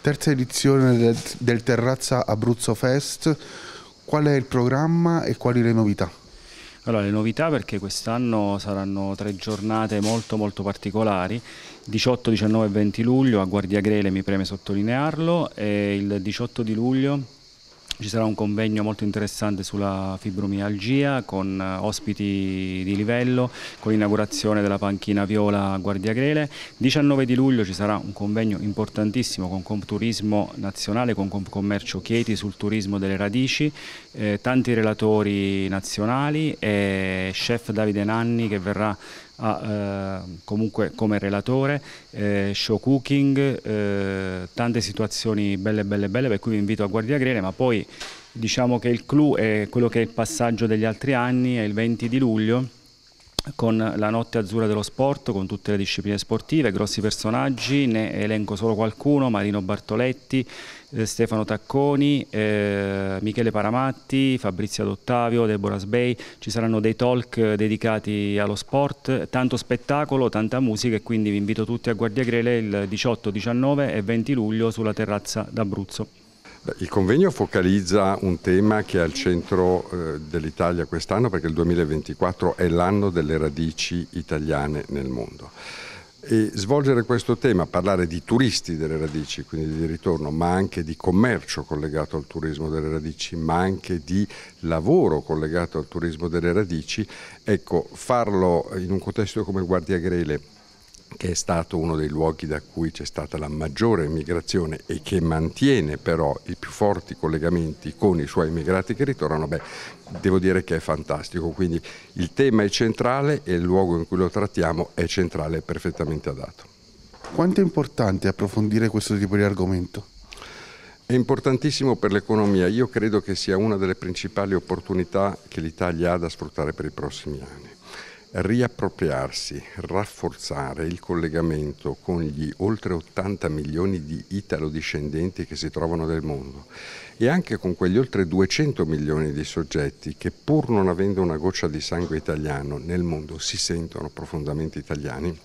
terza edizione del, del Terrazza Abruzzo Fest, qual è il programma e quali le novità? Allora, le novità perché quest'anno saranno tre giornate molto molto particolari, 18, 19 e 20 luglio a Guardia Grele mi preme sottolinearlo e il 18 di luglio ci sarà un convegno molto interessante sulla fibromialgia con eh, ospiti di livello, con l'inaugurazione della panchina viola a Guardia Grele. 19 di luglio ci sarà un convegno importantissimo con Comturismo nazionale, con Commercio Chieti sul turismo delle radici, eh, tanti relatori nazionali e chef Davide Nanni che verrà ha ehm, comunque come relatore, eh, show cooking, eh, tante situazioni belle belle belle per cui vi invito a guardiagriere, ma poi diciamo che il clou è quello che è il passaggio degli altri anni, è il 20 di luglio con la notte azzurra dello sport, con tutte le discipline sportive, grossi personaggi, ne elenco solo qualcuno, Marino Bartoletti, eh, Stefano Tacconi, eh, Michele Paramatti, Fabrizio D'Ottavio, Deborah Sbei, ci saranno dei talk dedicati allo sport, tanto spettacolo, tanta musica e quindi vi invito tutti a Guardia Grele il 18, 19 e 20 luglio sulla terrazza d'Abruzzo. Il convegno focalizza un tema che è al centro eh, dell'Italia quest'anno perché il 2024 è l'anno delle radici italiane nel mondo. E svolgere questo tema, parlare di turisti delle radici, quindi di ritorno, ma anche di commercio collegato al turismo delle radici, ma anche di lavoro collegato al turismo delle radici, ecco, farlo in un contesto come Guardia Grele che è stato uno dei luoghi da cui c'è stata la maggiore migrazione e che mantiene però i più forti collegamenti con i suoi immigrati che ritornano, beh, devo dire che è fantastico. Quindi il tema è centrale e il luogo in cui lo trattiamo è centrale e perfettamente adatto. Quanto è importante approfondire questo tipo di argomento? È importantissimo per l'economia, io credo che sia una delle principali opportunità che l'Italia ha da sfruttare per i prossimi anni riappropriarsi, rafforzare il collegamento con gli oltre 80 milioni di italo-discendenti che si trovano nel mondo e anche con quegli oltre 200 milioni di soggetti che pur non avendo una goccia di sangue italiano nel mondo si sentono profondamente italiani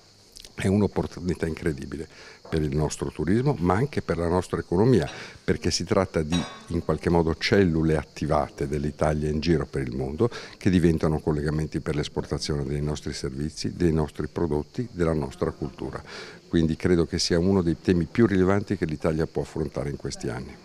è un'opportunità incredibile per il nostro turismo ma anche per la nostra economia perché si tratta di in qualche modo cellule attivate dell'Italia in giro per il mondo che diventano collegamenti per l'esportazione dei nostri servizi, dei nostri prodotti, della nostra cultura. Quindi credo che sia uno dei temi più rilevanti che l'Italia può affrontare in questi anni.